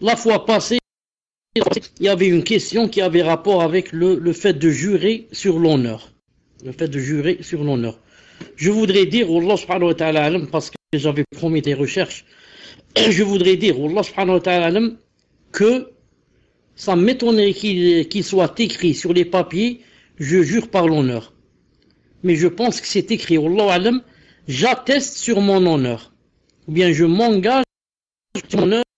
La fois passée, il y avait une question qui avait rapport avec le, le fait de jurer sur l'honneur. Le fait de jurer sur l'honneur. Je voudrais dire, au wa parce que j'avais promis des recherches, je voudrais dire, au wa que ça m'étonnerait qu'il soit écrit sur les papiers, je jure par l'honneur. Mais je pense que c'est écrit, Allah j'atteste sur mon honneur. Ou bien je m'engage sur mon honneur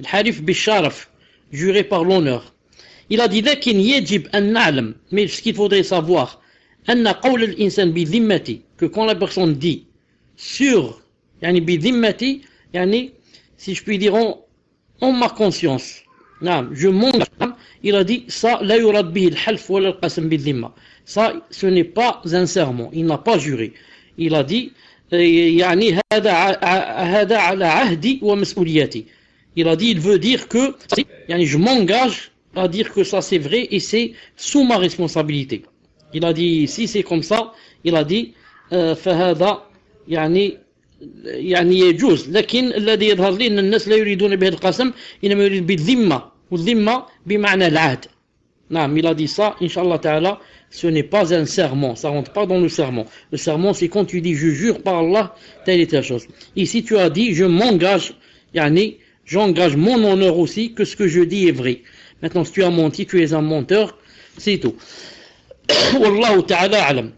الحليف بالشرف juré par l'honneur il a dit mais ce qu'il faudrait savoir que quand la personne dit sur يعني بذمتي يعني si je puis dire en, conscience je monte, il a dit ça ce n'est pas un serment il n'a pas juré il a dit يعني il a dit, il veut dire que, je m'engage à dire que ça c'est vrai et c'est sous ma responsabilité. Il a dit, si c'est comme ça, il a dit, فهذا يعني يعني يجوز لكن الذي يظهر لي أن الناس لا يريدون به القسم إنما يريد بالذمة والذمة بمعنى العهد نعم il a dit ça inshallah ta'ala ce n'est pas un serment ça rentre pas dans le serment le serment c'est quand tu dis je jure par Allah telle et telle chose ici tu as dit je m'engage يعني j'engage mon honneur aussi que ce que je dis est vrai. Maintenant, si tu as menti, tu es un menteur, c'est tout. Wallahu ta'ala alam.